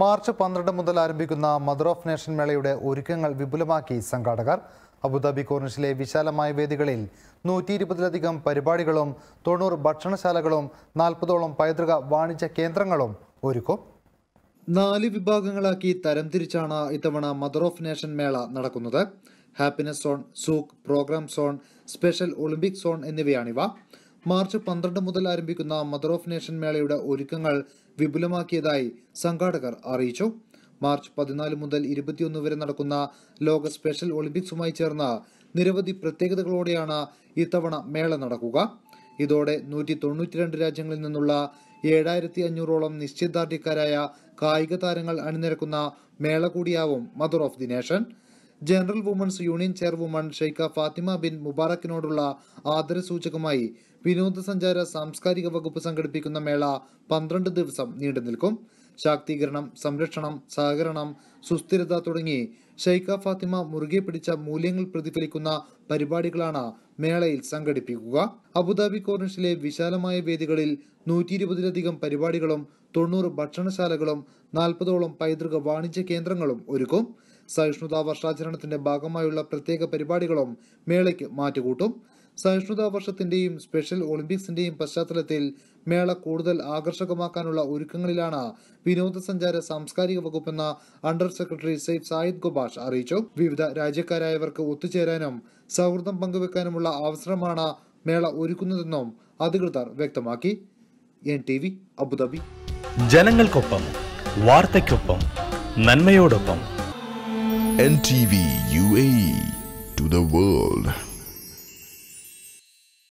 March പന്ത്രണ്ട് മുതൽ ആരംഭിക്കുന്ന മദർ ഓഫ് നേഷൻ മേളയുടെ ഒരുക്കങ്ങൾ വിപുലമാക്കി സംഘാടകർ അബുദാബി കോർണിഷിലെ വിശാലമായ വേദികളിൽ നൂറ്റി ഇരുപതിലധികം പരിപാടികളും തൊണ്ണൂറ് ഭക്ഷണശാലകളും നാൽപ്പതോളം പൈതൃക വാണിജ്യ കേന്ദ്രങ്ങളും ഒരുക്കും നാല് വിഭാഗങ്ങളാക്കി തരംതിരിച്ചാണ് ഇത്തവണ മദർ ഓഫ് നേഷൻ മേള നടക്കുന്നത് ഹാപ്പിനെസ് സോൺ സൂക്ക് programme zone special Olympic zone എന്നിവയാണിവ മാർച്ച് പന്ത്രണ്ട് മുതൽ ആരംഭിക്കുന്ന മദർ ഓഫ് നേഷൻ മേളയുടെ ഒരുക്കങ്ങൾ വിപുലമാക്കിയതായി സംഘാടകർ അറിയിച്ചു മാർച്ച് പതിനാല് മുതൽ ഇരുപത്തിയൊന്ന് വരെ നടക്കുന്ന ലോക സ്പെഷ്യൽ ഒളിമ്പിക്സുമായി ചേർന്ന നിരവധി പ്രത്യേകതകളോടെയാണ് ഇത്തവണ മേള നടക്കുക ഇതോടെ നൂറ്റി തൊണ്ണൂറ്റിരണ്ട് രാജ്യങ്ങളിൽ നിന്നുള്ള ഏഴായിരത്തി അഞ്ഞൂറോളം നിശ്ചയദാർഢ്യക്കാരായ കായിക താരങ്ങൾ അണിനിരക്കുന്ന മേള കൂടിയാവും mother of the nation general women's union chairwoman Sheikha Fatima bin മുബാറക്കിനോടുള്ള ആദരസൂചകമായി വിനോദസഞ്ചാര സാംസ്കാരിക വകുപ്പ് സംഘടിപ്പിക്കുന്ന മേള പന്ത്രണ്ട് ദിവസം നീണ്ടുനിൽക്കും ശാക്തീകരണം സംരക്ഷണം സഹകരണം സുസ്ഥിരത തുടങ്ങി ഷെയ്ഖ ഫാത്തിമ മുറുകെ പിടിച്ച മൂല്യങ്ങൾ പ്രതിഫലിക്കുന്ന പരിപാടികളാണ് മേളയിൽ സംഘടിപ്പിക്കുക അബുദാബി കോർണിഷിലെ വിശാലമായ വേദികളിൽ നൂറ്റി ഇരുപതിലധികം പരിപാടികളും തൊണ്ണൂറ് ഭക്ഷണശാലകളും നാൽപ്പതോളം പൈതൃക വാണിജ്യ കേന്ദ്രങ്ങളും ഒരുക്കും സഹിഷ്ണുതാ വർഷാചരണത്തിന്റെ ഭാഗമായുള്ള പ്രത്യേക പരിപാടികളും മേളയ്ക്ക് മാറ്റുകൂട്ടും സഹിഷ്ണുതാ വർഷത്തിന്റെയും സ്പെഷ്യൽ ഒളിമ്പിക്സിന്റെയും പശ്ചാത്തലത്തിൽ മേള കൂടുതൽ ആകർഷകമാക്കാനുള്ള ഒരുക്കങ്ങളിലാണ് വിനോദസഞ്ചാര സാംസ്കാരിക വകുപ്പെന്ന under secretary Saif Saeed Ghobash അറിയിച്ചു വിവിധ രാജ്യക്കാരായവർക്ക് ഒത്തുചേരാനും സൗഹൃദം പങ്കുവെക്കാനുമുള്ള അവസരമാണ് മേള ഒരുക്കുന്നതെന്നും അധികൃതർ വ്യക്തമാക്കി എൻ ടി വി അബുദാബി ജനങ്ങൾക്കൊപ്പം വാർത്തയ്ക്കൊപ്പം നന്മയോടൊപ്പം N T V U A to the world